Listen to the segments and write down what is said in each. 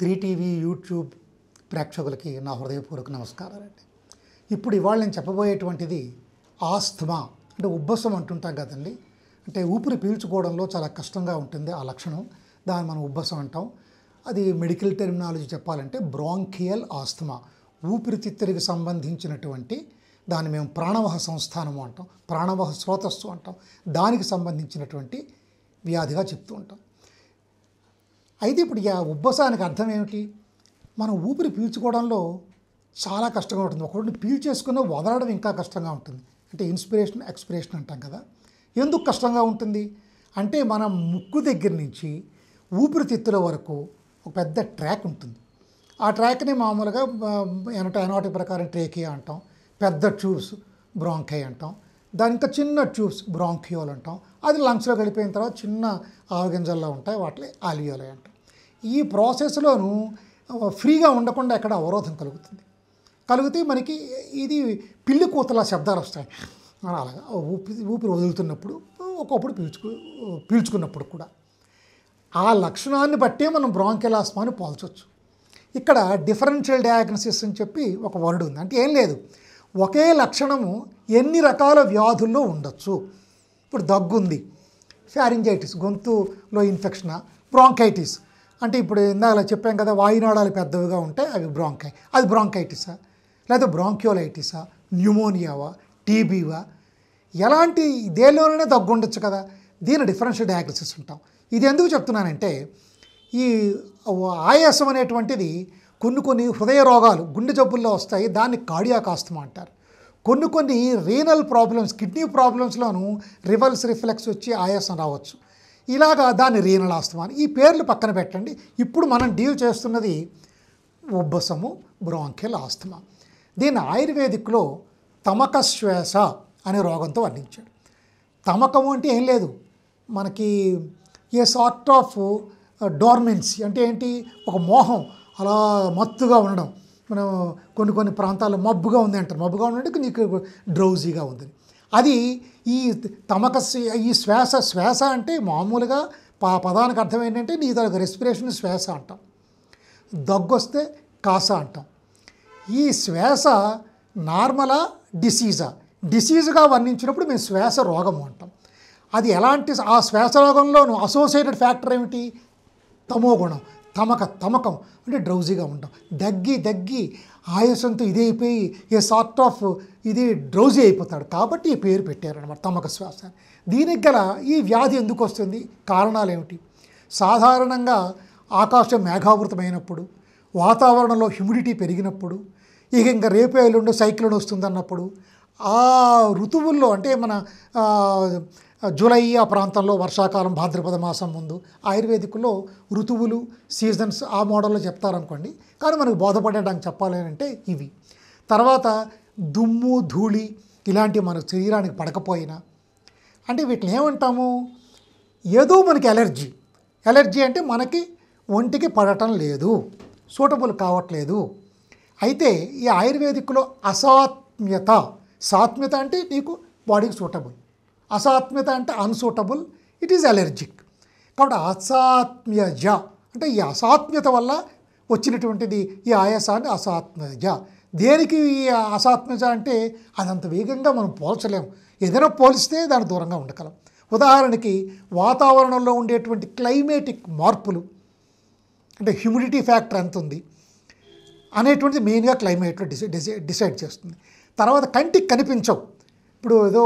three TV YouTube ప్రేక్షకులకి నా హృదయపూర్వక అండి ఇప్పుడు ఇవాళ నేను చెప్పబోయేటువంటిది ఆస్థమా అంటే ఉబ్బసం అంటుంటాం కదండి అంటే ఊపిరి పీల్చుకోవడంలో చాలా కష్టంగా ఉంటుంది ఆ లక్షణం దాన్ని మనం ఉబ్బసం అంటాం అది మెడికల్ టెర్మినాలజీ చెప్పాలంటే బ్రాంకియల్ ఆస్థమా ఊపిరితిత్తరికి సంబంధించినటువంటి దాన్ని మేము ప్రాణవహ సంస్థానము అంటాం ప్రాణవహ స్రోతస్సు అంటాం దానికి సంబంధించినటువంటి వ్యాధిగా చెప్తూ ఉంటాం అయితే ఇప్పుడు ఆ ఉబ్బసానికి అర్థం ఏమిటి మనం ఊపిరి పీల్చుకోవడంలో చాలా కష్టంగా ఉంటుంది ఒకటి పీల్చేసుకున్న వదలడం ఇంకా కష్టంగా ఉంటుంది అంటే ఇన్స్పిరేషన్ ఎక్స్పిరేషన్ అంటాం కదా ఎందుకు కష్టంగా ఉంటుంది అంటే మనం ముక్కు దగ్గర నుంచి ఊపిరితిత్తుల వరకు ఒక పెద్ద ట్రాక్ ఉంటుంది ఆ ట్రాక్ని మామూలుగా ఎనట ఎనాటిక్ ప్రకారం ట్రేకియా అంటాం పెద్ద ట్యూబ్స్ బ్రాంకై అంటాం దానికి చిన్న ట్యూబ్స్ బ్రాంక్యూల్ అంటాం అది లంగ్స్లో గడిపోయిన తర్వాత చిన్న ఆవగింజల్లో ఉంటాయి వాటిని ఆలియోలే అంటాం ఈ ప్రాసెస్లోనూ ఫ్రీగా ఉండకుండా ఎక్కడ అవరోధం కలుగుతుంది కలిగితే మనకి ఇది పిల్లి కూతల శబ్దాలు వస్తాయి అలాగా ఊపిరి ఊపిరి వదులుతున్నప్పుడు ఒకప్పుడు పీల్చుకు పీల్చుకున్నప్పుడు కూడా ఆ లక్షణాన్ని బట్టే మనం బ్రాంకెలాస్మాని పోల్చవచ్చు ఇక్కడ డిఫరెన్షియల్ డయాగ్నసిస్ అని చెప్పి ఒక వర్డ్ ఉంది అంటే ఏం లేదు ఒకే లక్షణము ఎన్ని రకాల వ్యాధుల్లో ఉండొచ్చు ఇప్పుడు దగ్గుంది ఫ్యారింజైటిస్ గొంతులో ఇన్ఫెక్షనా బ్రాంకైటిస్ అంటే ఇప్పుడు ఇందాక చెప్పాం కదా వాయునాడాలు పెద్దవిగా ఉంటే అవి బ్రాంకై అది బ్రాంకైటిసా లేదా బ్రాంక్యోలైటిసా న్యూమోనియావా టీబీవా ఎలాంటి దేనిలోనే దగ్గు ఉండొచ్చు కదా దీని డిఫరెన్షియల్ డయాగ్నసిస్ ఉంటాం ఇది ఎందుకు చెప్తున్నానంటే ఈ ఆయాసం అనేటువంటిది కొన్ని కొన్ని హృదయ రోగాలు గుండె జబ్బుల్లో వస్తాయి దాన్ని కార్డియాక్ ఆస్తమా అంటారు కొన్ని కొన్ని రీనల్ ప్రాబ్లమ్స్ కిడ్నీ ప్రాబ్లమ్స్లోను రివర్స్ రిఫ్లెక్స్ వచ్చి ఆయాసం రావచ్చు ఇలాగా దాన్ని రీనల్ ఆస్తమా ఈ పేర్లు పక్కన పెట్టండి ఇప్పుడు మనం డీల్ చేస్తున్నది ఉబ్బసము బ్రాంకెల్ ఆస్తమా దీన్ని ఆయుర్వేదిక్లో తమక శ్వాస అనే రోగంతో వర్ణించాడు తమకము అంటే ఏం లేదు మనకి ఏ సార్ట్ ఆఫ్ డోర్మెన్సీ అంటే ఏంటి ఒక మోహం అలా మత్తుగా ఉండడం మనం కొన్ని కొన్ని ప్రాంతాల్లో మబ్బుగా ఉంది అంటారు మబ్బుగా ఉండడానికి నీకు డ్రౌజీగా ఉంది అది ఈ తమక ఈ శ్వాస శ్వాస అంటే మామూలుగా పదానికి అర్థం ఏంటంటే నీ తన రెస్పిరేషన్ శ్వాస అంటాం వస్తే కాస అంటాం ఈ శ్వాస నార్మలా డిసీజా డిసీజ్గా వర్ణించినప్పుడు మేము శ్వాస రోగము అంటాం అది ఎలాంటి ఆ శ్వాస రోగంలోనూ అసోసియేటెడ్ ఫ్యాక్టర్ ఏమిటి తమో గుణం తమక తమకం అంటే డ్రౌజీగా ఉంటాం దగ్గి దగ్గి ఆయాసంతో ఇది అయిపోయి ఏ సార్ట్ ఆఫ్ ఇది డ్రౌజీ అయిపోతాడు కాబట్టి ఈ పేరు పెట్టారనమాట తమక శ్వాస దీనికి గల ఈ వ్యాధి ఎందుకు వస్తుంది కారణాలు ఏమిటి సాధారణంగా ఆకాశం మేఘావృతమైనప్పుడు వాతావరణంలో హ్యూమిడిటీ పెరిగినప్పుడు ఇక ఇంకా రేపే ఎల్లుండో సైక్లోన్ వస్తుందన్నప్పుడు ఆ ఋతువుల్లో అంటే మన జూలై ఆ ప్రాంతంలో వర్షాకాలం భాద్రపద మాసం ముందు ఆయుర్వేదిక్లో ఋతువులు సీజన్స్ ఆ మోడల్లో చెప్తారనుకోండి కానీ మనకు బోధపడేటానికి చెప్పాలి ఇవి తర్వాత దుమ్ము ధూళి ఇలాంటివి మన శరీరానికి పడకపోయినా అంటే వీటిని ఏమంటాము ఏదో మనకి ఎలర్జీ ఎలర్జీ అంటే మనకి ఒంటికి పడటం లేదు సూటబుల్ కావట్లేదు అయితే ఈ ఆయుర్వేదిక్లో అసాత్మ్యత సాత్మ్యత అంటే నీకు బాడీకి సూటబుల్ అసాత్మ్యత అంటే అన్సూటబుల్ ఇట్ ఈజ్ అలెర్జిక్ కాబట్టి అసాత్మ్యజ అంటే ఈ అసాత్మ్యత వల్ల వచ్చినటువంటిది ఈ ఆయాసాన్ని అసాత్మ్యజ దేనికి ఈ అసాత్మ్యజ అంటే అదంత వేగంగా మనం పోల్చలేము ఏదైనా పోలిస్తే దాని దూరంగా ఉండగలం ఉదాహరణకి వాతావరణంలో ఉండేటువంటి క్లైమేటిక్ మార్పులు అంటే హ్యూమిడిటీ ఫ్యాక్టర్ ఎంత ఉంది అనేటువంటిది మెయిన్గా క్లైమేట్లో డిసైడ్ డిసైడ్ చేస్తుంది తర్వాత కంటికి కనిపించవు ఇప్పుడు ఏదో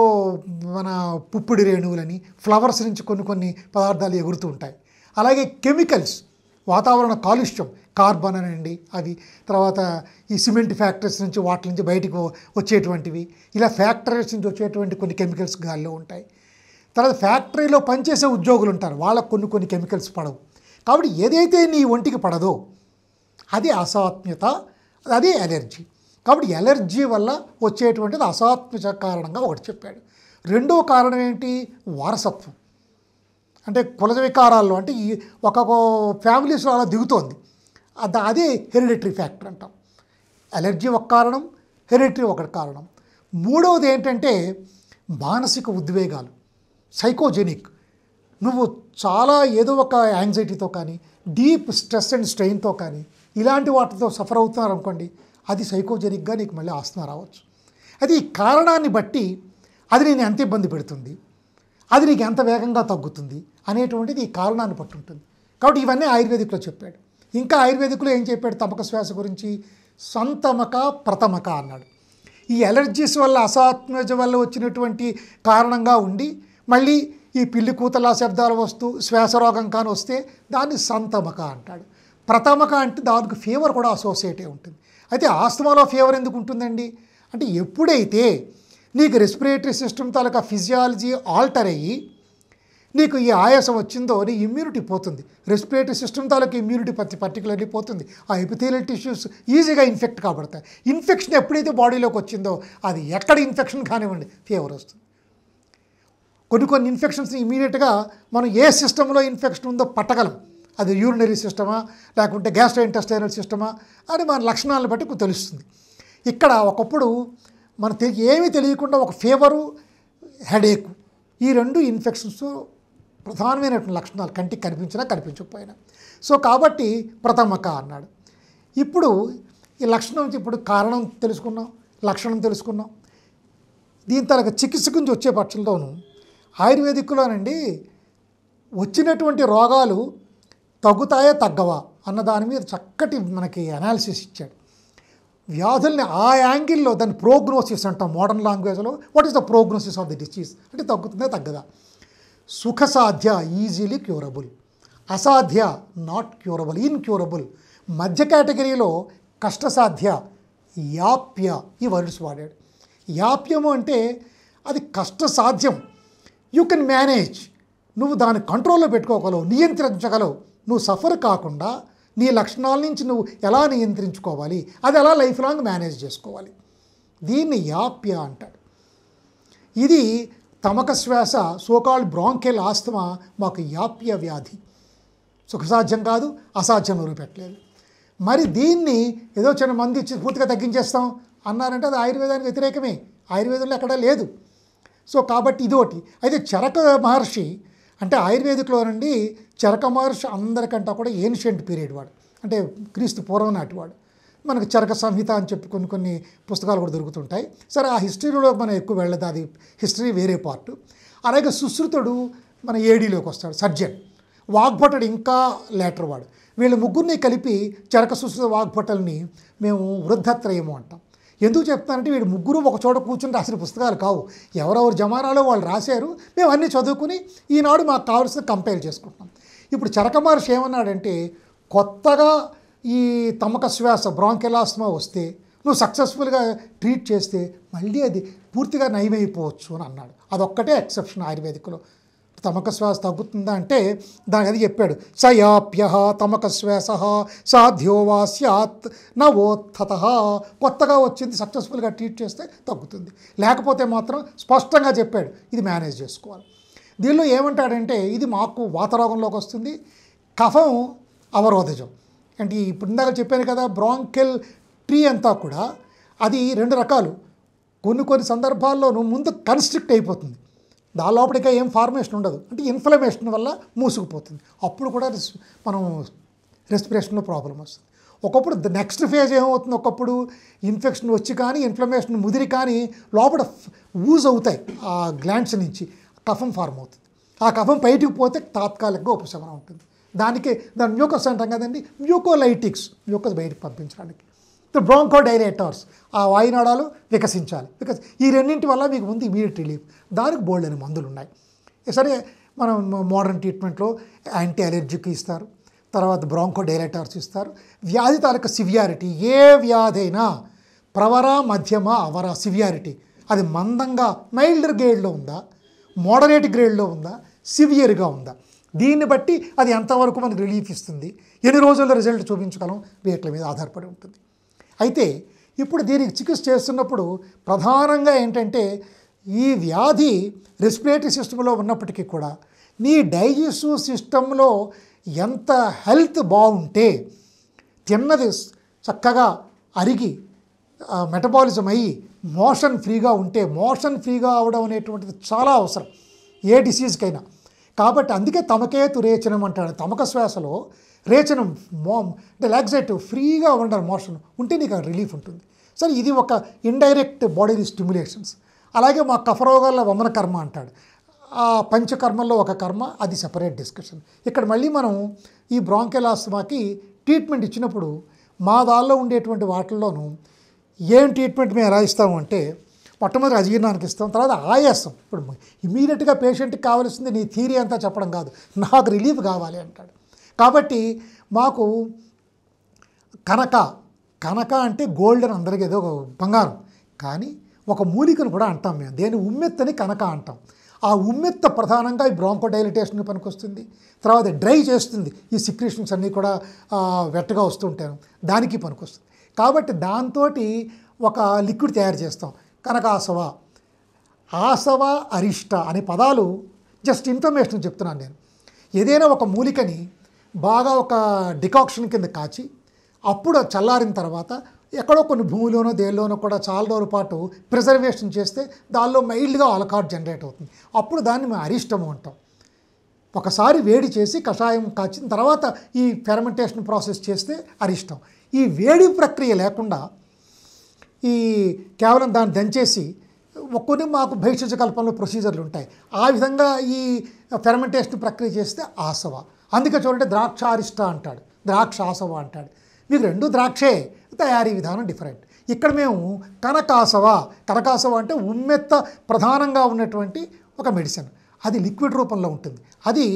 మన పుప్పిడి రేణువులని ఫ్లవర్స్ నుంచి కొన్ని కొన్ని పదార్థాలు ఎగురుతూ ఉంటాయి అలాగే కెమికల్స్ వాతావరణ కాలుష్యం కార్బన్ అనండి అవి తర్వాత ఈ సిమెంట్ ఫ్యాక్టరీస్ నుంచి వాటి నుంచి బయటకు వచ్చేటువంటివి ఇలా ఫ్యాక్టరీస్ నుంచి వచ్చేటువంటి కొన్ని కెమికల్స్ గాల్లో ఉంటాయి తర్వాత ఫ్యాక్టరీలో పనిచేసే ఉద్యోగులు ఉంటారు వాళ్ళకు కొన్ని కొన్ని కెమికల్స్ పడవు కాబట్టి ఏదైతే నీ ఒంటికి పడదో అది అసాత్మ్యత అదే ఎనర్జీ కాబట్టి ఎలర్జీ వల్ల వచ్చేటువంటిది అసాత్విక కారణంగా ఒకటి చెప్పాడు రెండో కారణం ఏంటి వారసత్వం అంటే కులజ వికారాల్లో అంటే ఈ ఒక ఫ్యామిలీస్లో అలా దిగుతోంది అదే హెరిడిటరీ ఫ్యాక్టర్ అంటాం ఎలర్జీ ఒక కారణం హెరిడిటరీ ఒకటి కారణం మూడవది ఏంటంటే మానసిక ఉద్వేగాలు సైకోజెనిక్ నువ్వు చాలా ఏదో ఒక యాంగ్జైటీతో కానీ డీప్ స్ట్రెస్ అండ్ స్ట్రెయిన్తో కానీ ఇలాంటి వాటితో సఫర్ అవుతున్నారు అనుకోండి అది సైకోజెనిక్గా నీకు మళ్ళీ ఆస్మా రావచ్చు అది కారణాన్ని బట్టి అది నేను ఎంత ఇబ్బంది పెడుతుంది అది నీకు ఎంత వేగంగా తగ్గుతుంది అనేటువంటిది ఈ కారణాన్ని బట్టి ఉంటుంది కాబట్టి ఇవన్నీ ఆయుర్వేదిక్లో చెప్పాడు ఇంకా ఆయుర్వేదిక్లో ఏం చెప్పాడు తమక శ్వాస గురించి సంతమక ప్రతమక అన్నాడు ఈ ఎలర్జీస్ వల్ల అసాత్మజ వల్ల వచ్చినటువంటి కారణంగా ఉండి మళ్ళీ ఈ పిల్లి కూతల శబ్దాలు వస్తూ శ్వాసరోగం కానీ వస్తే దాన్ని సంతమక అంటాడు ప్రతమక అంటే దానికి ఫీవర్ కూడా అసోసియేట్ అయి ఉంటుంది అయితే ఆస్తమాలో ఫీవర్ ఎందుకు ఉంటుందండి అంటే ఎప్పుడైతే నీకు రెస్పిరేటరీ సిస్టమ్ తాలూకా ఫిజియాలజీ ఆల్టర్ అయ్యి నీకు ఈ ఆయాసం వచ్చిందో నీ ఇమ్యూనిటీ పోతుంది రెస్పిరేటరీ సిస్టమ్ తాలూకు ఇమ్యూనిటీ ప్రతి పర్టికులర్లీ పోతుంది ఆ ఎపిథీలియల్ టిష్యూస్ ఈజీగా ఇన్ఫెక్ట్ కాబడతాయి ఇన్ఫెక్షన్ ఎప్పుడైతే బాడీలోకి వచ్చిందో అది ఎక్కడ ఇన్ఫెక్షన్ కానివ్వండి ఫీవర్ వస్తుంది కొన్ని కొన్ని ఇన్ఫెక్షన్స్ ఇమీడియట్గా మనం ఏ సిస్టంలో ఇన్ఫెక్షన్ ఉందో పట్టగలం అది యూరినరీ సిస్టమా లేకుంటే గ్యాస్ట్రో ఇంటెస్టైనల్ సిస్టమా అని మన లక్షణాలను బట్టి తెలుస్తుంది ఇక్కడ ఒకప్పుడు మన ఏమీ తెలియకుండా ఒక ఫీవరు హెడేక్ ఈ రెండు ఇన్ఫెక్షన్స్ ప్రధానమైనటువంటి లక్షణాలు కంటికి కనిపించినా కనిపించకపోయినా సో కాబట్టి ప్రథమక అన్నాడు ఇప్పుడు ఈ లక్షణం ఇప్పుడు కారణం తెలుసుకున్నాం లక్షణం తెలుసుకున్నాం దీని తరగ చికిత్స గురించి వచ్చే పక్షంలోనూ ఆయుర్వేదిక్లోనండి వచ్చినటువంటి రోగాలు తగ్గుతాయా తగ్గవా అన్న దాని మీద చక్కటి మనకి అనాలిసిస్ ఇచ్చాడు వ్యాధుల్ని ఆ యాంగిల్లో దాన్ని ప్రోగ్నోసిస్ అంటాం మోడర్న్ లాంగ్వేజ్లో what is the prognosis of the disease అంటే తగ్గుతుందా తగ్గదా సుఖసాధ్య ఈజీలీ క్యూరబుల్ అసాధ్య నాట్ క్యూరబుల్ ఇన్క్యూరబుల్ మధ్య కేటగిరీలో కష్టసాధ్య యాప్య ఈ వర్డ్స్ వాడాడు యాప్యము అంటే అది కష్టసాధ్యం యూ కెన్ మేనేజ్ నువ్వు దాన్ని కంట్రోల్లో పెట్టుకోగలవు నియంత్రించగలవు నువ్వు సఫర్ కాకుండా నీ లక్షణాల నుంచి నువ్వు ఎలా నియంత్రించుకోవాలి అది ఎలా లైఫ్ లాంగ్ మేనేజ్ చేసుకోవాలి దీన్ని యాప్య అంటాడు ఇది తమక శ్వాస సోకాల్ బ్రాంకెల్ ఆస్తమ మాకు యాప్య వ్యాధి సుఖసాధ్యం కాదు అసాధ్యం పెట్టలేదు మరి దీన్ని ఏదో చిన్న మంది ఇచ్చి పూర్తిగా తగ్గించేస్తాం అన్నారంటే అది ఆయుర్వేదానికి వ్యతిరేకమే ఆయుర్వేదంలో ఎక్కడా లేదు సో కాబట్టి ఇది ఒకటి అయితే చరక మహర్షి అంటే ఆయుర్వేదిక్లో నుండి చరక మహర్షి అందరికంటే కూడా ఏన్షియంట్ పీరియడ్ వాడు అంటే క్రీస్తు పూర్వం నాటి వాడు మనకు చరక సంహిత అని చెప్పి కొన్ని కొన్ని పుస్తకాలు కూడా దొరుకుతుంటాయి సరే ఆ హిస్టరీలో మనం ఎక్కువ వెళ్ళదు అది హిస్టరీ వేరే పార్ట్ అలాగే సుశ్రుతుడు మన ఏడీలోకి వస్తాడు సర్జన్ వాగ్భటుడు ఇంకా లేటర్ వాడు వీళ్ళ ముగ్గురిని కలిపి చరక సుశ్రుత వాగ్భటల్ని మేము వృద్ధత్రయము అంటాం ఎందుకు చెప్తానంటే వీడు ముగ్గురు ఒక చోట కూర్చుని రాసిన పుస్తకాలు కావు ఎవరెవరు జమానాలో వాళ్ళు రాశారు మేము అన్నీ చదువుకుని ఈనాడు మాకు కావాల్సిన కంపేర్ చేసుకుంటున్నాం ఇప్పుడు చరక మహర్షి ఏమన్నాడంటే కొత్తగా ఈ తమక శ్వాస బ్రాంకెలాస్మా వస్తే నువ్వు సక్సెస్ఫుల్గా ట్రీట్ చేస్తే మళ్ళీ అది పూర్తిగా నయమైపోవచ్చు అని అన్నాడు అదొక్కటే ఎక్సెప్షన్ ఆయుర్వేదిక్లో తమక శ్వాస తగ్గుతుందా అంటే దానికి అది చెప్పాడు సయాప్య తమక శ్వాస సత్ నవోత్థత కొత్తగా వచ్చింది సక్సెస్ఫుల్గా ట్రీట్ చేస్తే తగ్గుతుంది లేకపోతే మాత్రం స్పష్టంగా చెప్పాడు ఇది మేనేజ్ చేసుకోవాలి దీనిలో ఏమంటాడంటే ఇది మాకు వాతరోగంలోకి వస్తుంది కఫం అవరోధజం అంటే ఇప్పుడు ఇందాక చెప్పాను కదా బ్రాంకెల్ ట్రీ అంతా కూడా అది రెండు రకాలు కొన్ని కొన్ని సందర్భాల్లోనూ ముందు కన్స్ట్రిక్ట్ అయిపోతుంది దాని దాలోపడిగా ఏం ఫార్మేషన్ ఉండదు అంటే ఇన్ఫ్లమేషన్ వల్ల మూసుకుపోతుంది అప్పుడు కూడా మనం రెస్పిరేషన్లో ప్రాబ్లం వస్తుంది ఒకప్పుడు నెక్స్ట్ ఫేజ్ ఏమవుతుంది ఒకప్పుడు ఇన్ఫెక్షన్ వచ్చి కానీ ఇన్ఫ్లమేషన్ ముదిరి కానీ లోపల ఊజ్ అవుతాయి ఆ గ్లాండ్స్ నుంచి కఫం ఫార్మ్ అవుతుంది ఆ కఫం బయటికి పోతే తాత్కాలికంగా ఉపశమనం ఉంటుంది దానికి దాని మ్యూకోస్ అంటాం కదండి మ్యూకోలైటిక్స్ మ్యూకోస్ బయటకు పంపించడానికి బ్రాంకో డైరేటర్స్ ఆ వాయునాడాలు వికసించాలి బికాస్ ఈ రెండింటి వల్ల మీకు ముందు ఇమీడియట్ రిలీఫ్ దానికి బోల్డ్ మందులు ఉన్నాయి సరే మనం మోడర్న్ ట్రీట్మెంట్లో యాంటీ అలర్జిక్ ఇస్తారు తర్వాత బ్రాంకో డైరెక్టర్స్ ఇస్తారు వ్యాధి తాలూకా సివియారిటీ ఏ వ్యాధి అయినా ప్రవర మధ్యమ అవర సివియారిటీ అది మందంగా మైల్డర్ గ్రేడ్లో ఉందా మోడరేట్ గ్రేడ్లో ఉందా సివియర్గా ఉందా దీన్ని బట్టి అది ఎంతవరకు మనకు రిలీఫ్ ఇస్తుంది ఎన్ని రోజుల్లో రిజల్ట్ చూపించగలం వీటి మీద ఆధారపడి ఉంటుంది అయితే ఇప్పుడు దీనికి చికిత్స చేస్తున్నప్పుడు ప్రధానంగా ఏంటంటే ఈ వ్యాధి రెస్పిరేటరీ సిస్టంలో ఉన్నప్పటికీ కూడా నీ డైజెస్టివ్ సిస్టంలో ఎంత హెల్త్ బాగుంటే తిన్నది చక్కగా అరిగి మెటబాలిజం అయ్యి మోషన్ ఫ్రీగా ఉంటే మోషన్ ఫ్రీగా అవడం అనేటువంటిది చాలా అవసరం ఏ డిసీజ్కైనా కాబట్టి అందుకే తమకేతు రేచనం అంటాడు తమక శ్వాసలో రేచనం మో అంటే లాక్సేటివ్ ఫ్రీగా ఉండాలి మోషన్ ఉంటే నీకు రిలీఫ్ ఉంటుంది సరే ఇది ఒక ఇండైరెక్ట్ బాడీని స్టిమ్యులేషన్స్ అలాగే మా కఫరోగాల వమన కర్మ అంటాడు ఆ పంచకర్మల్లో ఒక కర్మ అది సెపరేట్ డిస్కషన్ ఇక్కడ మళ్ళీ మనం ఈ బ్రాంకెలాస్మాకి ట్రీట్మెంట్ ఇచ్చినప్పుడు మా దానిలో ఉండేటువంటి వాటిల్లోనూ ఏం ట్రీట్మెంట్ మేము ఎలా అంటే మొట్టమొదటి అజీర్ణానికి ఇస్తాం తర్వాత ఆయాసం ఇప్పుడు ఇమీడియట్గా పేషెంట్కి కావాల్సింది నీ థీరీ అంతా చెప్పడం కాదు నాకు రిలీఫ్ కావాలి అంటాడు కాబట్టి మాకు కనక కనక అంటే గోల్డ్ అని అందరికీ ఏదో బంగారం కానీ ఒక మూలికను కూడా అంటాం మేము దేని ఉమ్మెత్తని కనక అంటాం ఆ ఉమ్మెత్త ప్రధానంగా ఈ బ్రాంకోడైలిటేషన్ పనికొస్తుంది తర్వాత డ్రై చేస్తుంది ఈ సిక్రీషన్స్ అన్నీ కూడా వెట్టగా వస్తుంటాను దానికి పనికొస్తుంది కాబట్టి దాంతో ఒక లిక్విడ్ తయారు చేస్తాం కనకాసవ ఆసవ అరిష్ట అనే పదాలు జస్ట్ ఇన్ఫర్మేషన్ చెప్తున్నాను నేను ఏదైనా ఒక మూలికని బాగా ఒక డికాక్షన్ కింద కాచి అప్పుడు చల్లారిన తర్వాత ఎక్కడో కొన్ని భూమిలోనో దేనిలోనో కూడా చాలా రోజుల పాటు ప్రిజర్వేషన్ చేస్తే దానిలో మైల్డ్గా ఆల్కాట్ జనరేట్ అవుతుంది అప్పుడు దాన్ని మేము అరిష్టము అంటాం ఒకసారి వేడి చేసి కషాయం కాచిన తర్వాత ఈ ఫెర్మెంటేషన్ ప్రాసెస్ చేస్తే అరిష్టం ఈ వేడి ప్రక్రియ లేకుండా ఈ కేవలం దాన్ని దంచేసి కొన్ని మాకు భవిష్యత్ కల్పనలో ప్రొసీజర్లు ఉంటాయి ఆ విధంగా ఈ ఫెర్మెంటేషన్ ప్రక్రియ చేస్తే ఆసవ అందుకే చూడండి ద్రాక్ష అరిష్ట అంటాడు ద్రాక్ష ఆసవ అంటాడు మీకు రెండు ద్రాక్షే తయారీ విధానం డిఫరెంట్ ఇక్కడ మేము కనకాసవ కనకాసవ అంటే ఉమ్మెత్త ప్రధానంగా ఉన్నటువంటి ఒక మెడిసిన్ అది లిక్విడ్ రూపంలో ఉంటుంది అది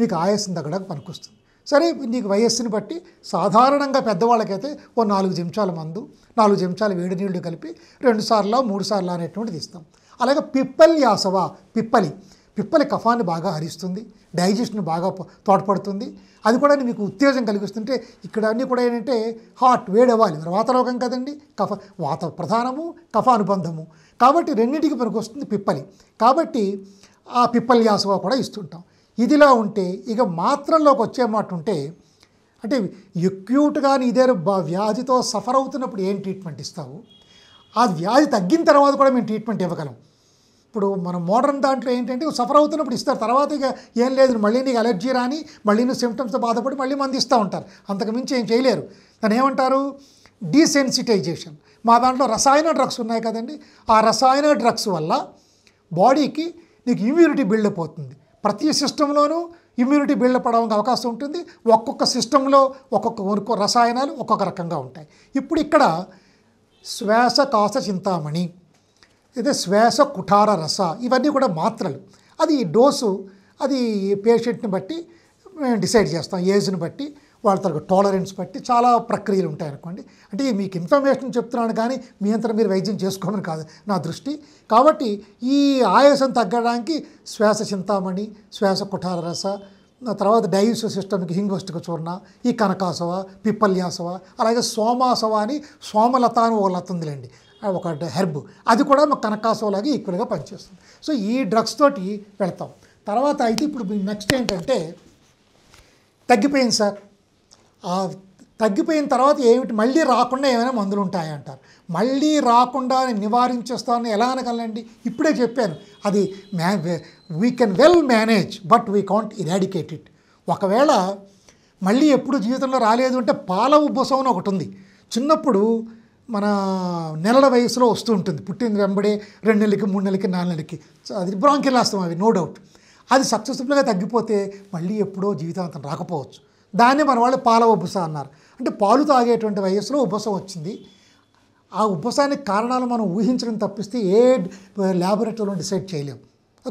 మీకు ఆయాసం తగ్గడానికి పనికొస్తుంది సరే నీకు వయస్సుని బట్టి సాధారణంగా పెద్దవాళ్ళకైతే ఓ నాలుగు చెంచాల మందు నాలుగు చెంచాల వేడి నీళ్లు కలిపి రెండు సార్లు మూడు సార్లు అనేటువంటిది ఇస్తాం అలాగే పిప్పల్ యాసవ పిప్పలి పిప్పలి కఫాన్ని బాగా హరిస్తుంది డైజెషన్ బాగా తోడ్పడుతుంది అది కూడా మీకు ఉత్తేజం కలిగిస్తుంటే ఇక్కడ అన్నీ కూడా ఏంటంటే హార్ట్ వేడవ్వాలి రోగం కదండి కఫ వాత ప్రధానము కఫ అనుబంధము కాబట్టి రెండింటికి పనికొస్తుంది పిప్పలి కాబట్టి ఆ పిప్పలి యాసవ కూడా ఇస్తుంటాం ఇదిలా ఉంటే ఇక మాత్రంలోకి వచ్చే మాట ఉంటే అంటే ఎక్యూట్గా ఇదే వ్యాధితో సఫర్ అవుతున్నప్పుడు ఏం ట్రీట్మెంట్ ఇస్తావు ఆ వ్యాధి తగ్గిన తర్వాత కూడా మేము ట్రీట్మెంట్ ఇవ్వగలం ఇప్పుడు మన మోడర్న్ దాంట్లో ఏంటంటే సఫర్ అవుతున్నప్పుడు ఇస్తారు తర్వాత ఇక ఏం లేదు మళ్ళీ నీకు అలర్జీ రాని మళ్ళీ నువ్వు సిమ్టమ్స్తో బాధపడి మళ్ళీ మంది ఇస్తూ ఉంటారు అంతకుమించి ఏం చేయలేరు దాని ఏమంటారు డీసెన్సిటైజేషన్ మా దాంట్లో రసాయన డ్రగ్స్ ఉన్నాయి కదండి ఆ రసాయన డ్రగ్స్ వల్ల బాడీకి నీకు ఇమ్యూనిటీ బిల్డ్ అయిపోతుంది ప్రతి సిస్టంలోనూ ఇమ్యూనిటీ బిల్డప్ అవడానికి అవకాశం ఉంటుంది ఒక్కొక్క సిస్టంలో ఒక్కొక్క ఒక్కొక్క రసాయనాలు ఒక్కొక్క రకంగా ఉంటాయి ఇప్పుడు ఇక్కడ శ్వాస కాస చింతామణి అయితే శ్వాస కుఠార రస ఇవన్నీ కూడా మాత్రలు అది డోసు అది పేషెంట్ని బట్టి మేము డిసైడ్ చేస్తాం ఏజ్ని బట్టి వాళ్ళ తరగ టాలరెన్స్ బట్టి చాలా ప్రక్రియలు ఉంటాయి అనుకోండి అంటే మీకు ఇన్ఫర్మేషన్ చెప్తున్నాను కానీ మీ అంతా మీరు వైద్యం చేసుకోమని కాదు నా దృష్టి కాబట్టి ఈ ఆయాసం తగ్గడానికి శ్వాస చింతామణి శ్వాస కుఠార రస తర్వాత డైజెస్టివ్ సిస్టమ్కి హింగోస్టిక చూర్ణ ఈ కనకాసవ పిప్పల్యాసవ అలాగే సోమాసవ అని సోమలత అని ఒక లత ఉందిలేండి ఒక హెర్బ్ అది కూడా మాకు కనకాసవలాగా ఈక్వల్గా పనిచేస్తుంది సో ఈ డ్రగ్స్ తోటి వెళ్తాం తర్వాత అయితే ఇప్పుడు నెక్స్ట్ ఏంటంటే తగ్గిపోయింది సార్ తగ్గిపోయిన తర్వాత ఏమిటి మళ్ళీ రాకుండా ఏమైనా మందులు ఉంటాయంటారు మళ్ళీ రాకుండా నివారించేస్తానని ఎలా అనగలండి ఇప్పుడే చెప్పాను అది మ్యా we can well manage but we can't eradicate it ఒకవేళ మళ్ళీ ఎప్పుడు జీవితంలో రాలేదు అంటే పాల ఉబ్బసం అని ఒకటి ఉంది చిన్నప్పుడు మన నెలల వయసులో వస్తూ ఉంటుంది పుట్టిన వెంబడే రెండు నెలలకి మూడు నెలలకి నాలుగు నెలలకి అది బ్రాంకిల్ అవి నో డౌట్ అది సక్సెస్ఫుల్గా తగ్గిపోతే మళ్ళీ ఎప్పుడో జీవితాంతం రాకపోవచ్చు దాన్ని మన వాళ్ళు పాల ఉబ్బస అన్నారు అంటే పాలు తాగేటువంటి వయస్సులో ఉబ్బసం వచ్చింది ఆ ఉబ్బసానికి కారణాలు మనం ఊహించడం తప్పిస్తే ఏ ల్యాబొరేటరీలో డిసైడ్ చేయలేము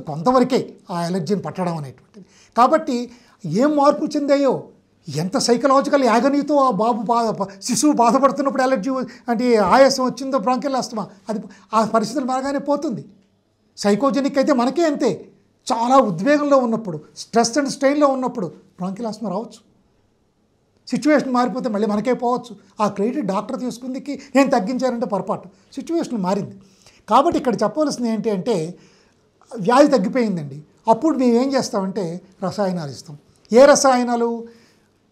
కొంతవరకే ఆ ఎలర్జీని పట్టడం అనేటువంటిది కాబట్టి ఏం మార్పు చెందాయో ఎంత సైకలాజికల్ యాగనీతో ఆ బాబు బాధ శిశువు బాధపడుతున్నప్పుడు ఎలర్జీ అంటే ఆయాసం వచ్చిందో బ్రాంకెల్ అది ఆ పరిస్థితులు మారగానే పోతుంది సైకోజెనిక్ అయితే మనకే అంతే చాలా ఉద్వేగంలో ఉన్నప్పుడు స్ట్రెస్ అండ్ స్ట్రెయిన్లో ఉన్నప్పుడు బ్రాంకెల్ రావచ్చు సిచ్యువేషన్ మారిపోతే మళ్ళీ మనకే పోవచ్చు ఆ క్రెడిట్ డాక్టర్ తీసుకుందికి నేను తగ్గించానంటే పొరపాటు సిచ్యువేషన్ మారింది కాబట్టి ఇక్కడ చెప్పవలసింది ఏంటి అంటే వ్యాధి తగ్గిపోయిందండి అప్పుడు మేము ఏం చేస్తామంటే రసాయనాలు ఇస్తాం ఏ రసాయనాలు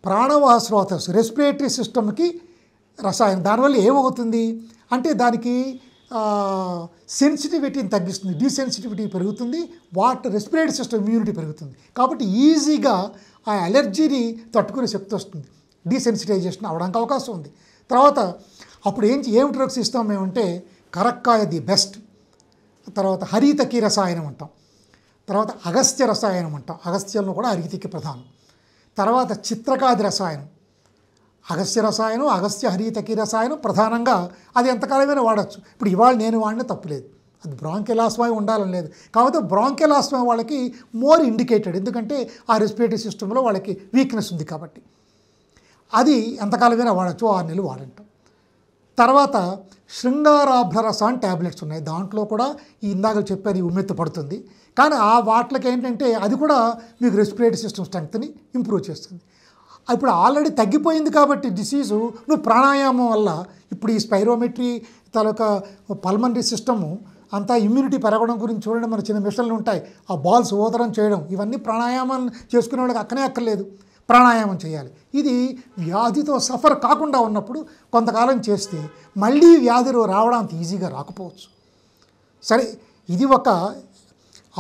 ప్రాణవాహ స్రోతస్సు రెస్పిరేటరీ సిస్టమ్కి రసాయనం దానివల్ల ఏమవుతుంది అంటే దానికి సెన్సిటివిటీని తగ్గిస్తుంది డీసెన్సిటివిటీ పెరుగుతుంది వాటర్ రెస్పిరేటరీ సిస్టమ్ ఇమ్యూనిటీ పెరుగుతుంది కాబట్టి ఈజీగా ఆ అలర్జీని తట్టుకునే శక్తి వస్తుంది డీసెన్సిటైజేషన్ అవడానికి అవకాశం ఉంది తర్వాత అప్పుడు ఏం ఏం డ్రగ్స్ ఇస్తాం మేమంటే కరక్కాయ ది బెస్ట్ తర్వాత హరితకి రసాయనం అంటాం తర్వాత అగస్త్య రసాయనం అంటాం అగస్త్యంలో కూడా హరితకి ప్రధానం తర్వాత చిత్రకాది రసాయనం అగస్త్య రసాయనం అగస్త్య హరితకి రసాయనం ప్రధానంగా అది ఎంతకాలమైనా వాడచ్చు ఇప్పుడు ఇవాళ నేను వాడిన తప్పులేదు అది బ్రాంకెలాస్మై ఉండాలని లేదు కాకపోతే బ్రాంకెలాస్మై వాళ్ళకి మోర్ ఇండికేటెడ్ ఎందుకంటే ఆ రెస్పిరేటరీ సిస్టంలో వాళ్ళకి వీక్నెస్ ఉంది కాబట్టి అది ఎంతకాలమైనా వాడచ్చు ఆరు నెలలు వాడంట తర్వాత శృంగారాభరస అని ట్యాబ్లెట్స్ ఉన్నాయి దాంట్లో కూడా ఈ ఇందాక చెప్పారు ఉమ్మెత్తు పడుతుంది కానీ ఆ వాటికి ఏంటంటే అది కూడా మీకు రెస్పిరేటరీ సిస్టమ్ స్ట్రెంగ్త్ని ఇంప్రూవ్ చేస్తుంది ఇప్పుడు ఆల్రెడీ తగ్గిపోయింది కాబట్టి డిసీజు నువ్వు ప్రాణాయామం వల్ల ఇప్పుడు ఈ స్పైరోమెట్రీ తాలూకా పల్మనరీ సిస్టము అంతా ఇమ్యూనిటీ పెరగడం గురించి చూడండి మన చిన్న మిషన్లు ఉంటాయి ఆ బాల్స్ ఓదరం చేయడం ఇవన్నీ ప్రాణాయామం చేసుకునే వాళ్ళకి అక్కనే అక్కర్లేదు ప్రాణాయామం చేయాలి ఇది వ్యాధితో సఫర్ కాకుండా ఉన్నప్పుడు కొంతకాలం చేస్తే మళ్ళీ వ్యాధులు రావడం అంత ఈజీగా రాకపోవచ్చు సరే ఇది ఒక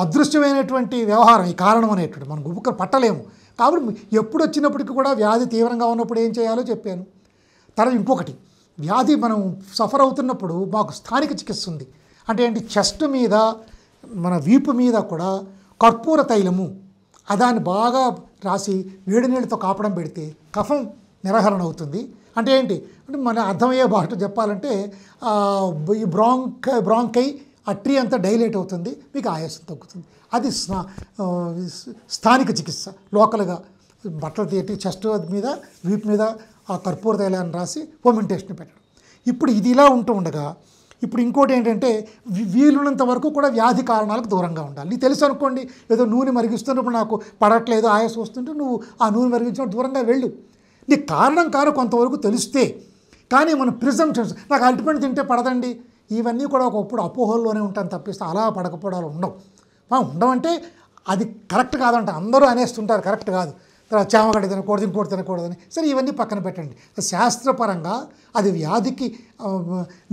అదృశ్యమైనటువంటి వ్యవహారం ఈ కారణం అనేటువంటి మనం గుబుక్కలు పట్టలేము కాబట్టి ఎప్పుడు వచ్చినప్పటికీ కూడా వ్యాధి తీవ్రంగా ఉన్నప్పుడు ఏం చేయాలో చెప్పాను తర్వాత ఇంకొకటి వ్యాధి మనం సఫర్ అవుతున్నప్పుడు మాకు స్థానిక చికిత్స ఉంది అంటే ఏంటి చెస్ట్ మీద మన వీపు మీద కూడా కర్పూర తైలము దాన్ని బాగా రాసి వేడి నీళ్ళతో కాపడం పెడితే కఫం నిరాహరణ అవుతుంది అంటే ఏంటి అంటే మన అర్థమయ్యే భాష చెప్పాలంటే ఈ బ్రాంక్ బ్రాంకై ఆ ట్రీ అంతా డైలేట్ అవుతుంది మీకు ఆయాసం తగ్గుతుంది అది స్నా స్థానిక చికిత్స లోకల్గా బట్టలు తీయటి చెస్ట్ మీద వీపు మీద ఆ కర్పూర తైలాన్ని రాసి ఫోమెంటేషన్ పెట్టడం ఇప్పుడు ఇది ఇలా ఉంటూ ఉండగా ఇప్పుడు ఇంకోటి ఏంటంటే వీలున్నంత వరకు కూడా వ్యాధి కారణాలకు దూరంగా ఉండాలి నీకు తెలుసు అనుకోండి ఏదో నూనె మరిగిస్తున్నప్పుడు నాకు పడట్లేదు ఆయాస వస్తుంటే నువ్వు ఆ నూనె మరిగించినప్పుడు దూరంగా వెళ్ళు నీకు కారణం కాదు కొంతవరకు తెలిస్తే కానీ మనం ప్రిజంప్షన్స్ నాకు అల్టిమేట్ తింటే పడదండి ఇవన్నీ కూడా ఒకప్పుడు అపోహల్లోనే ఉంటాను తప్పిస్తే అలా పడకపోవడాలు ఉండవు ఉండవంటే అది కరెక్ట్ కాదంట అందరూ అనేస్తుంటారు కరెక్ట్ కాదు తర్వాత చామగడ్డ తినకూడదు ఇంకోటి తినకూడదని సరే ఇవన్నీ పక్కన పెట్టండి శాస్త్రపరంగా అది వ్యాధికి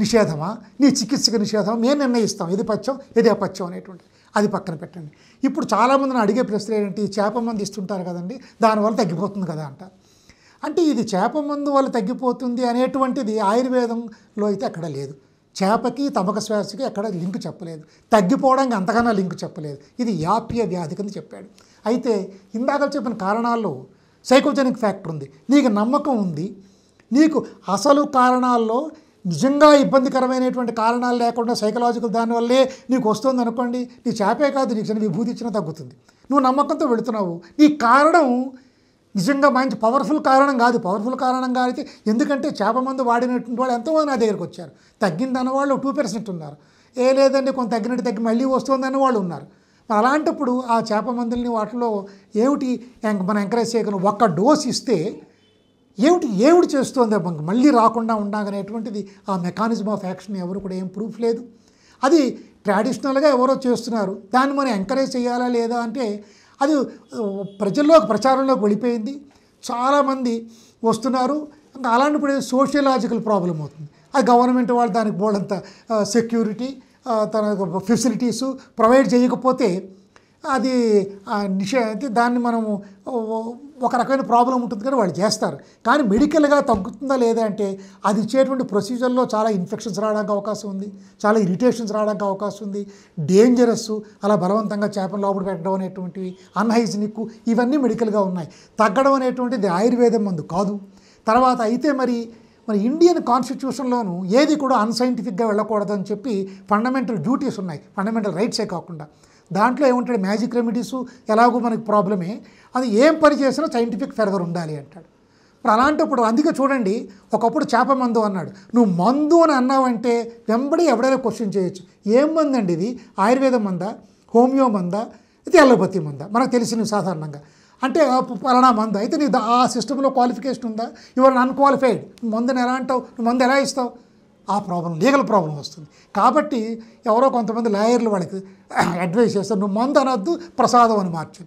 నిషేధమా నీ చికిత్సకు నిషేధమా మేము నిర్ణయిస్తాం ఇది పచ్చం ఇది అపచ్చం అనేటువంటి అది పక్కన పెట్టండి ఇప్పుడు చాలామందిని అడిగే ప్రశ్న ఏంటి చేప మంది ఇస్తుంటారు కదండి దానివల్ల తగ్గిపోతుంది కదా అంట అంటే ఇది చేప మందు వల్ల తగ్గిపోతుంది అనేటువంటిది ఆయుర్వేదంలో అయితే అక్కడ లేదు చేపకి తమక శ్వాసకి అక్కడ లింక్ చెప్పలేదు తగ్గిపోవడానికి అంతగానో లింక్ చెప్పలేదు ఇది యాప్య వ్యాధి కింద చెప్పాడు అయితే ఇందాక చెప్పిన కారణాల్లో సైకోజెనిక్ ఫ్యాక్టర్ ఉంది నీకు నమ్మకం ఉంది నీకు అసలు కారణాల్లో నిజంగా ఇబ్బందికరమైనటువంటి కారణాలు లేకుండా సైకలాజికల్ దానివల్లే నీకు వస్తుంది అనుకోండి నీ చేపే కాదు నీకు చిన్న విభూతి ఇచ్చినా తగ్గుతుంది నువ్వు నమ్మకంతో వెళుతున్నావు నీ కారణం నిజంగా మంచి పవర్ఫుల్ కారణం కాదు పవర్ఫుల్ కారణంగా అయితే ఎందుకంటే చేప మందు వాడినటువంటి వాళ్ళు ఎంతోమంది నా దగ్గరికి వచ్చారు తగ్గిందన్న వాళ్ళు టూ పర్సెంట్ ఉన్నారు ఏ లేదండి కొంత తగ్గినట్టు తగ్గి మళ్ళీ వస్తుందన్న వాళ్ళు ఉన్నారు అలాంటప్పుడు ఆ చేప మందుల్ని వాటిలో ఏమిటి మనం ఎంకరేజ్ చేయగలం ఒక్క డోస్ ఇస్తే ఏమిటి ఏమిటి చేస్తుంది మళ్ళీ రాకుండా ఉండగనేటువంటిది ఆ మెకానిజం ఆఫ్ యాక్షన్ ఎవరు కూడా ఏం ప్రూఫ్ లేదు అది ట్రాడిషనల్గా ఎవరో చేస్తున్నారు దాన్ని మనం ఎంకరేజ్ చేయాలా లేదా అంటే అది ప్రజల్లో ప్రచారంలోకి వెళ్ళిపోయింది చాలామంది వస్తున్నారు అలాంటిప్పుడు సోషియలాజికల్ ప్రాబ్లం అవుతుంది ఆ గవర్నమెంట్ వాళ్ళు దానికి బోర్డంత సెక్యూరిటీ తన ఫెసిలిటీస్ ప్రొవైడ్ చేయకపోతే అది నిషే అయితే దాన్ని మనము ఒక రకమైన ప్రాబ్లం ఉంటుంది కానీ వాళ్ళు చేస్తారు కానీ మెడికల్గా తగ్గుతుందా లేదా అంటే అది ఇచ్చేటువంటి ప్రొసీజర్లో చాలా ఇన్ఫెక్షన్స్ రావడానికి అవకాశం ఉంది చాలా ఇరిటేషన్స్ రావడానికి అవకాశం ఉంది డేంజరస్ అలా బలవంతంగా చేపలు లోపల పెట్టడం అనేటువంటివి అన్హైజినిక్ ఇవన్నీ మెడికల్గా ఉన్నాయి తగ్గడం అనేటువంటిది ఆయుర్వేదం మందు కాదు తర్వాత అయితే మరి మరి ఇండియన్ కాన్స్టిట్యూషన్లోనూ ఏది కూడా అన్సైంటిఫిక్గా వెళ్ళకూడదని చెప్పి ఫండమెంటల్ డ్యూటీస్ ఉన్నాయి ఫండమెంటల్ రైట్సే కాకుండా దాంట్లో ఏముంటాడు మ్యాజిక్ రెమెడీస్ ఎలాగో మనకి ప్రాబ్లమే అది ఏం పని చేసినా సైంటిఫిక్ ఫెర్వర్ ఉండాలి అంటాడు మరి అలాంటప్పుడు అందుకే చూడండి ఒకప్పుడు చేప మందు అన్నాడు నువ్వు మందు అని అన్నావంటే వెంబడి ఎవడైనా క్వశ్చన్ చేయొచ్చు ఏం మందండి ఇది ఆయుర్వేదం మందా హోమియో మందా ఇది అలోపతి మందా మనకు తెలిసినవి సాధారణంగా అంటే పలానా మందు అయితే నీ ఆ సిస్టంలో క్వాలిఫికేషన్ ఉందా యువర్ అన్క్వాలిఫైడ్ మందుని ఎలా అంటావు నువ్వు మందు ఎలా ఇస్తావు ఆ ప్రాబ్లం లీగల్ ప్రాబ్లం వస్తుంది కాబట్టి ఎవరో కొంతమంది లాయర్లు వాళ్ళకి అడ్వైస్ చేస్తారు నువ్వు మందు అనొద్దు ప్రసాదం అని మార్చు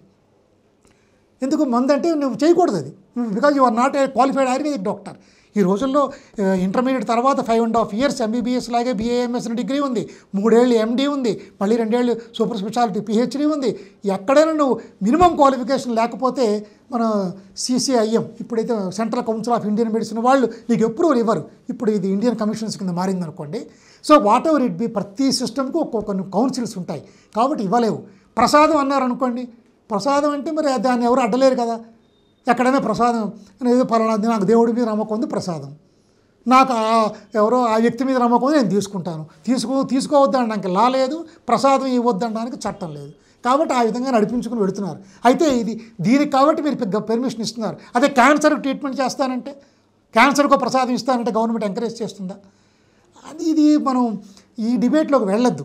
ఎందుకు మందు అంటే నువ్వు చేయకూడదు అది because you are not a qualified Ayurvedic doctor ఈ రోజుల్లో ఇంటర్మీడియట్ తర్వాత five and half years MBBS లాగే బీఏఎంఎస్ డిగ్రీ ఉంది మూడేళ్ళు ఎండీ ఉంది మళ్ళీ రెండేళ్ళు సూపర్ స్పెషాలిటీ పిహెచ్డీ ఉంది ఎక్కడైనా నువ్వు మినిమం క్వాలిఫికేషన్ లేకపోతే మన సిసిఐఎం ఇప్పుడైతే Central Council of Indian Medicine వాళ్ళు నీకు ఎప్పుడూ ఇవ్వరు ఇప్పుడు ఇది ఇండియన్ కమిషన్స్ కింద మారిందనుకోండి so whatever it be ప్రతి సిస్టమ్కు ఒక్కొక్క కౌన్సిల్స్ ఉంటాయి కాబట్టి ఇవ్వలేవు ప్రసాదం అన్నారనుకోండి ప్రసాదం అంటే మరి దాన్ని ఎవరు అడ్డలేరు కదా ఎక్కడైనా ప్రసాదం అనేది పలానా నాకు దేవుడి మీద నమ్మకం ఉంది ప్రసాదం నాకు ఎవరో ఆ వ్యక్తి మీద నమ్మకం ఉంది నేను తీసుకుంటాను తీసుకో తీసుకోవద్దనడానికి లా లేదు ప్రసాదం ఇవ్వద్దనడానికి చట్టం లేదు కాబట్టి ఆ విధంగా నడిపించుకుని వెళుతున్నారు అయితే ఇది దీనికి కాబట్టి మీరు పెర్మిషన్ ఇస్తున్నారు అదే క్యాన్సర్ ట్రీట్మెంట్ చేస్తానంటే క్యాన్సర్కు ప్రసాదం ఇస్తానంటే గవర్నమెంట్ ఎంకరేజ్ చేస్తుందా అది ఇది మనం ఈ డిబేట్లోకి వెళ్ళొద్దు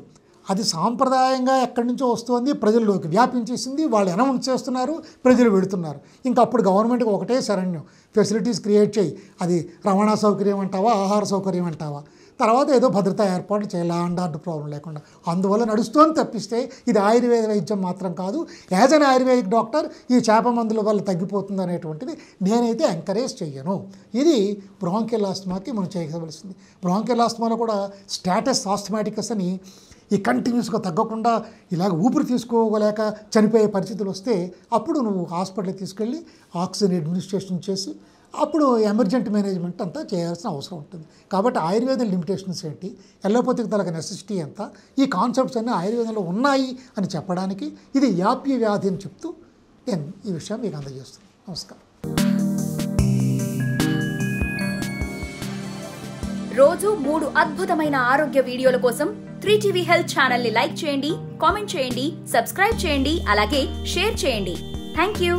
అది సాంప్రదాయంగా ఎక్కడి నుంచో వస్తుంది ప్రజల్లోకి వ్యాపించేసింది వాళ్ళు అనౌన్స్ చేస్తున్నారు ప్రజలు పెడుతున్నారు ఇంకా అప్పుడు గవర్నమెంట్కి ఒకటే శరణ్యం ఫెసిలిటీస్ క్రియేట్ చేయి అది రవాణా సౌకర్యం అంటావా ఆహార సౌకర్యం అంటావా తర్వాత ఏదో భద్రతా ఏర్పాట్లు చేయాలి అండ్ ఆర్డర్ ప్రాబ్లం లేకుండా అందువల్ల నడుస్తూ తప్పిస్తే ఇది ఆయుర్వేద వైద్యం మాత్రం కాదు యాజ్ అన్ ఆయుర్వేదిక్ డాక్టర్ ఈ చేప మందుల వల్ల తగ్గిపోతుంది అనేటువంటిది నేనైతే ఎంకరేజ్ చేయను ఇది బ్రాంకియల్ ఆస్తమాకి మనం చేయవలసింది బ్రాంకియల్ ఆస్తమాలో కూడా స్టాటస్ ఆస్తమాటికస్ అని ఈ కంటిన్యూస్గా తగ్గకుండా ఇలాగ ఊపిరి తీసుకోలేక చనిపోయే పరిస్థితులు వస్తే అప్పుడు నువ్వు హాస్పిటల్కి తీసుకెళ్ళి ఆక్సిజన్ అడ్మినిస్ట్రేషన్ చేసి అప్పుడు ఎమర్జెంట్ మేనేజ్మెంట్ అంతా చేయాల్సిన అవసరం ఉంటుంది కాబట్టి ఆయుర్వేదం లిమిటేషన్స్ ఏంటి ఎల్లోపతికి తలక నెసెసిటీ ఎంత ఈ కాన్సెప్ట్స్ అన్నీ ఆయుర్వేదంలో ఉన్నాయి అని చెప్పడానికి ఇది యాప్య వ్యాధి అని చెప్తూ నేను ఈ విషయం మీకు అందజేస్తున్నాను నమస్కారం రోజు మూడు అద్భుతమైన ఆరోగ్య వీడియోల కోసం త్రీ టీవీ హెల్త్ ఛానల్ని లైక్ చేయండి కామెంట్ చేయండి సబ్స్క్రైబ్ చేయండి అలాగే షేర్ చేయండి థ్యాంక్ యూ